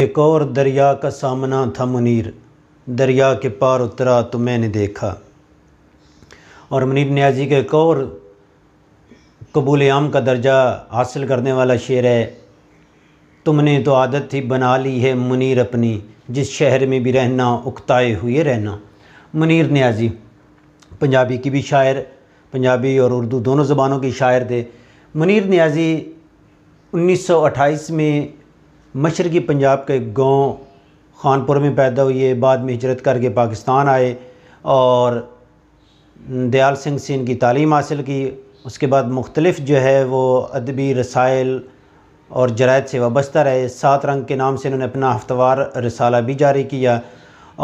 एक और दरिया का सामना था मुनीर दरिया के पार उतरा तो मैंने देखा और मुनीर न्याजी का एक और कबूल आम का दर्जा हासिल करने वाला शेर है तुमने तो आदत ही बना ली है मुनीर अपनी जिस शहर में भी रहना उकताए हुए रहना मुनीर न्याजी पंजाबी की भी शायर पंजाबी और उर्दू दोनों ज़बानों की शायर थे मुनीर न्याजी 1928 में मशरक़ी पंजाब के गांव खानपुर में पैदा हुए बाद में हिजरत करके पाकिस्तान आए और दयाल सिंह से इनकी तालीम हासिल की उसके बाद मुख्तलिफ जो है वो अदबी रसायल और जरायद से वाबस्ता रहे सात रंग के नाम से इन्होंने अपना हफ्तवार रसाला भी जारी किया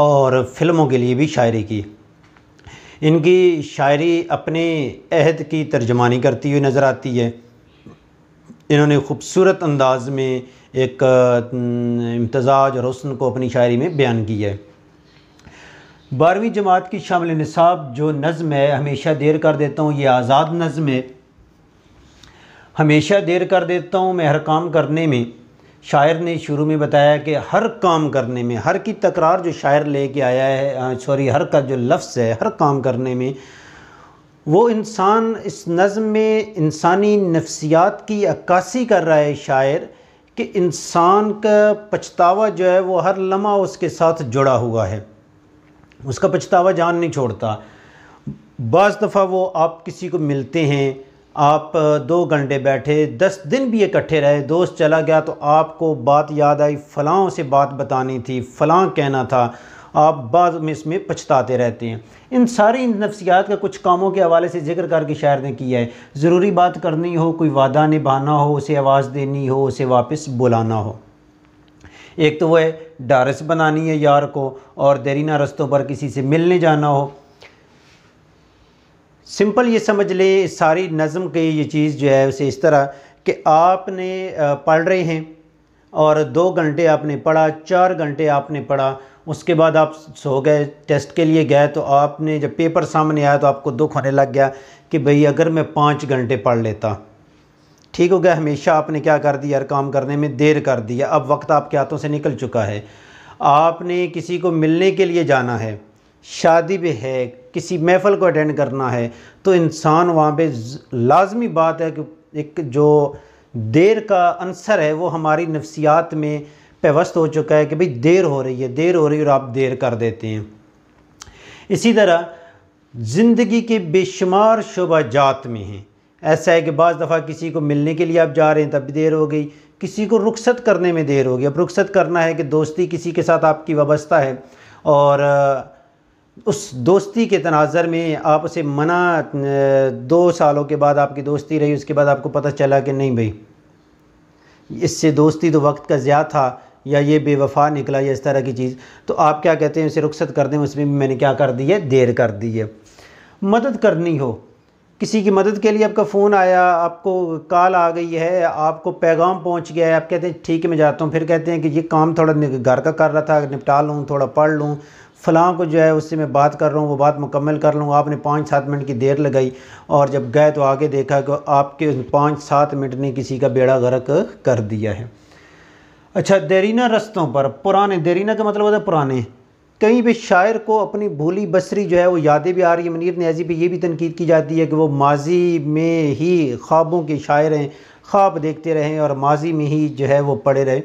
और फ़िल्मों के लिए भी शायरी की इनकी शायरी अपने अहद की तर्जमानी करती हुई नज़र आती है इन्होंने खूबसूरत अंदाज में एक अं, इम्तजाज और हसन को अपनी शायरी में बयान किया है बारहवीं जमात की शामिल नसाब जो नज़म है हमेशा देर कर देता हूँ ये आज़ाद नज़म है हमेशा देर कर देता हूँ मैं हर काम करने में शायर ने शुरू में बताया कि हर काम करने में हर की तकरार जो शायर लेके आया है सॉरी हर का जो लफ्ज़ है हर काम करने में वो इंसान इस नज़म में इंसानी नफ्सियात की अक्कासी कर रहा है शायर कि इंसान का पछतावा जो है वो हर लम्हा उसके साथ जुड़ा हुआ है उसका पछतावा जान नहीं छोड़ता बज़ दफ़ा वो आप किसी को मिलते हैं आप दो घंटे बैठे दस दिन भी इकट्ठे रहे दोस्त चला गया तो आपको बात याद आई फ़लाँ से बात बतानी थी फ़लाँ कहना था आप बाद में इसमें पछताते रहते हैं इन सारी नफसियात का कुछ कामों के हवाले से जिक्र करके शायर ने किया है ज़रूरी बात करनी हो कोई वादा निभाना हो उसे आवाज़ देनी हो उसे वापस बुलाना हो एक तो वह है डारस बनानी है यार को और देरीना रस्तों पर किसी से मिलने जाना हो सिंपल ये समझ लें सारी नज़म के ये चीज़ जो है उसे इस तरह कि आपने पढ़ रहे हैं और दो घंटे आपने पढ़ा चार घंटे आपने पढ़ा उसके बाद आप सो गए टेस्ट के लिए गए तो आपने जब पेपर सामने आया तो आपको दुख होने लग गया कि भई अगर मैं पाँच घंटे पढ़ लेता ठीक हो गया हमेशा आपने क्या कर दिया यार काम करने में देर कर दिया अब वक्त आपके हाथों से निकल चुका है आपने किसी को मिलने के लिए जाना है शादी भी है किसी महफल को अटेंड करना है तो इंसान वहाँ पर लाजमी बात है कि एक जो देर का अंसर है वो हमारी नफ्सियात में पेवस्त हो चुका है कि भाई देर हो रही है देर हो रही है और आप देर कर देते हैं इसी तरह ज़िंदगी के बेशुमार जात में हैं ऐसा है कि बज़ दफ़ा किसी को मिलने के लिए आप जा रहे हैं तब भी देर हो गई किसी को रुखसत करने में देर हो गई अब रुखसत करना है कि दोस्ती किसी के साथ आपकी वाबस्ता है और उस दोस्ती के तनाजर में आप उसे मना दो सालों के बाद आपकी दोस्ती रही उसके बाद आपको पता चला कि नहीं भाई इससे दोस्ती तो वक्त का ज़्यादा था या ये बेवफा निकला या इस तरह की चीज़ तो आप क्या कहते हैं उसे रुख्सत कर दें उसमें मैंने क्या कर दी है देर कर दी है मदद करनी हो किसी की मदद के लिए आपका फ़ोन आया आपको कॉल आ गई है आपको पैगाम पहुंच गया है आप कहते हैं ठीक है मैं जाता हूं फिर कहते हैं कि ये काम थोड़ा घर का कर रहा था निपटा लूँ थोड़ा पढ़ लूँ फ़लाँ को जो है उससे मैं बात कर रहा हूँ वो बात मुकम्मल कर लूँ आपने पाँच सात मिनट की देर लगाई और जब गए तो आगे देखा कि आपके पाँच सात मिनट ने किसी का बेड़ा गर्क कर दिया है अच्छा देरीना रस्तों पर पुराने देरीना का मतलब होता है पुराने कहीं भी शायर को अपनी भोली बसरी जो है वो यादें भी आ रही है मनीर न्याजी पे ये भी तनकीद की जाती है कि वो माजी में ही ख्वाबों के शायर हैं ख्वाब देखते रहें और माजी में ही जो है वो पड़े रहे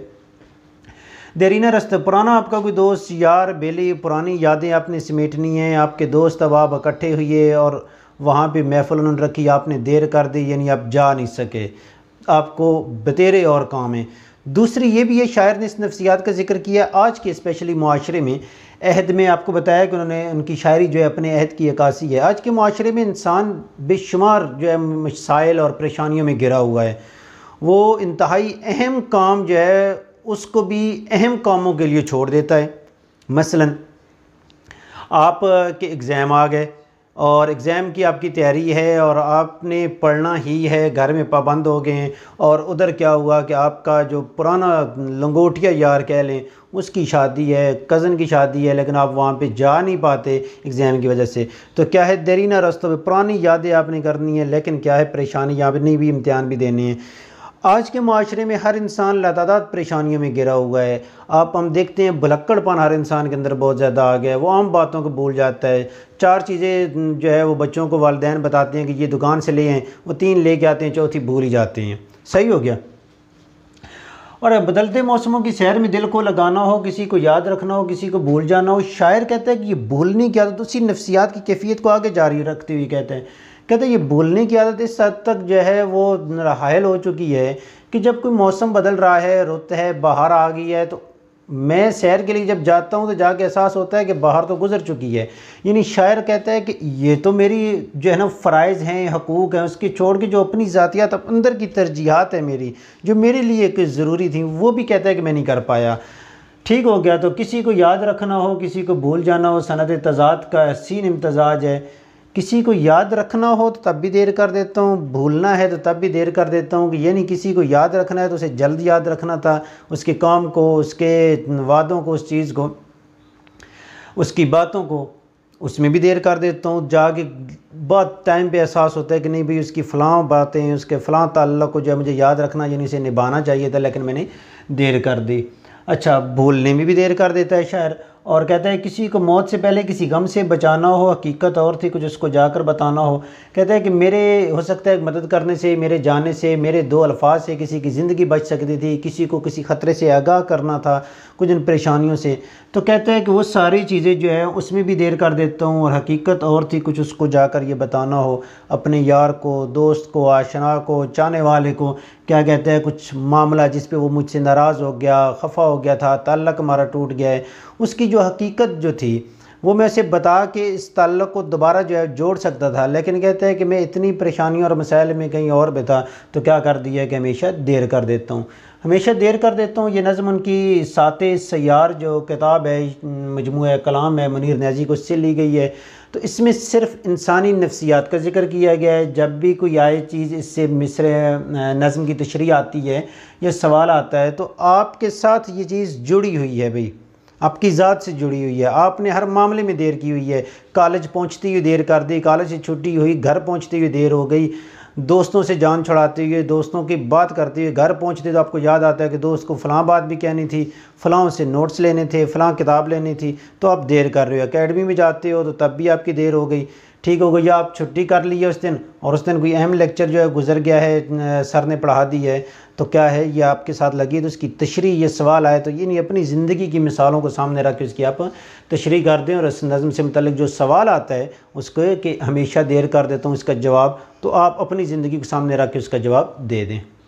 देरीना रस्ते पुराना आपका कोई दोस्त यार बेली पुरानी यादें आपने समेटनी हैं आपके दोस्त अब आप इकट्ठे हुए और वहाँ पर महफल उन्होंने रखी आपने देर कर दी यानी आप जा नहीं सके आपको बतेरे और काम हैं दूसरी ये भी है शायर ने इस नफसियात का जिक्र किया आज के स्पेशली माशरे में अहद में आपको बताया कि उन्होंने उनकी शायरी जो है अपने अहद की अक्सी है आज के माशरे में इंसान बेशुमार जो है मसाइल और परेशानियों में घिरा हुआ है वो इंतहाई अहम काम जो है उसको भी अहम कामों के लिए छोड़ देता है मसला आप के एग्ज़ाम आ गए और एग्ज़ाम की आपकी तैयारी है और आपने पढ़ना ही है घर में पाबंद हो गए और उधर क्या हुआ कि आपका जो पुराना लंगोटिया यार कह लें उसकी शादी है कज़न की शादी है लेकिन आप वहाँ पे जा नहीं पाते एग्ज़ाम की वजह से तो क्या है देरीना रास्तों रस्तों पर पुरानी यादें आपने करनी है लेकिन क्या है परेशानी यहाँ पर नहीं भी इम्तहान भी देने हैं आज के माशरे में हर इंसान लातादात परेशानियों में गिरा हुआ है आप हम देखते हैं भलक्कड़पन हर इंसान के अंदर बहुत ज़्यादा आ गया है वो आम बातों को भूल जाता है चार चीज़ें जो है वो बच्चों को वालदेन बताते हैं कि ये दुकान से ले आएँ वो तीन ले के आते हैं चौथी भूल ही जाते हैं सही हो गया और बदलते मौसमों की शहर में दिल को लगाना हो किसी को याद रखना हो किसी को भूल जाना हो शायर कहता है कि ये भूलने की आदत उसी नफसियात की कैफियत को आगे जारी रखते हुए कहते हैं कहते ये बोलने की आदत इस हद तक जो है वो हायल हो चुकी है कि जब कोई मौसम बदल रहा है रुत है बाहर आ गई है तो मैं शहर के लिए जब जाता हूँ तो जाके एहसास होता है कि बाहर तो गुजर चुकी है यानी शायर कहता है कि ये तो मेरी जो है ना फ़राइज़ हैं हकूक़ हैं उसकी छोड़ के जो अपनी ज़ातियात तो अंदर की तरजीहत है मेरी जो मेरे लिए कुछ ज़रूरी थी वो भी कहता है कि मैं नहीं कर पाया ठीक हो गया तो किसी को याद रखना हो किसी को भूल जाना हो सनत तजाद का हसीन इम्तजाज है किसी को याद रखना हो तो तब भी देर कर देता हूँ भूलना है तो तब भी देर कर देता हूँ कि ये नहीं किसी को याद रखना है तो उसे जल्द याद रखना था उसके काम को उसके वादों को उस चीज़ को उसकी बातों को उसमें भी देर कर देता हूँ जाके बहुत टाइम पे एहसास होता है कि नहीं भाई उसकी फ़लाँ बातें उसके फ़लाँ ताल्लुक को जो है मुझे याद रखना यानी उसे निभाना चाहिए था लेकिन मैंने देर कर दी अच्छा भूलने में भी देर कर देता है शायर और कहता है किसी को मौत से पहले किसी गम से बचाना हो हकीकत और थी कुछ उसको जाकर बताना हो कहता है कि मेरे हो सकता है मदद करने से मेरे जाने से मेरे दो अल्फाज से किसी की ज़िंदगी बच सकती थी किसी को किसी ख़तरे से आगाह करना था कुछ इन परेशानियों से तो कहता है कि वो सारी चीज़ें जो है उसमें भी देर कर देता हूँ और हकीकत और थी कुछ उसको जाकर ये बताना हो अपने यार को दोस्त को आशना को चाहने वाले को क्या कहते हैं कुछ मामला जिस पे वो मुझसे नाराज़ हो गया खफा हो गया था ताल्लक हमारा टूट गया है उसकी जो हकीकत जो थी वो मैं उसे बता के इस ताल्लुक़ को दोबारा जो है जोड़ सकता था लेकिन कहते हैं कि मैं इतनी परेशानियों और मसाइल में कहीं और भी था तो क्या कर दिया कि हमेशा देर कर देता हूँ हमेशा देर कर देता हूँ ये नज़म उनकी सात सयार जो किताब है मजमू कलाम है मुनीर नैजी को उससे ली गई है तो इसमें सिर्फ इंसानी नफसियात का जिक्र किया गया है जब भी कोई आए चीज़ इससे मिसर नज़म की तशरी आती है या सवाल आता है तो आपके साथ ये चीज़ जुड़ी हुई है भाई आपकी ज़ात से जुड़ी हुई है आपने हर मामले में देर की हुई है कॉलेज पहुंचती हुई देर कर दी कॉलेज से छुट्टी हुई घर पहुंचती हुई देर हो गई दोस्तों से जान छुड़ाते हुए दोस्तों की बात करते हुए घर पहुंचते तो आपको याद आता है कि दोस्त को फ़लाँ बात भी कहनी थी फ़लाँ से नोट्स लेने थे फ़लाँ किताब लेनी थी तो आप देर कर रहे हो अकेडमी में जाते हो तो तब भी आपकी देर हो गई ठीक हो गई आप छुट्टी कर ली है उस दिन और उस दिन कोई अहम लेक्चर जो है गुजर गया है सर ने पढ़ा दी है तो क्या है ये आपके साथ लगी तो उसकी तशरी ये सवाल आए तो ये नहीं अपनी ज़िंदगी की मिसालों को सामने रख के उसकी आप तशरी कर दें और इस नज़म से मतलब जो सवाल आता है उसको कि हमेशा देर कर देता हूँ इसका जवाब तो आप अपनी ज़िंदगी के सामने रख के उसका जवाब दे दें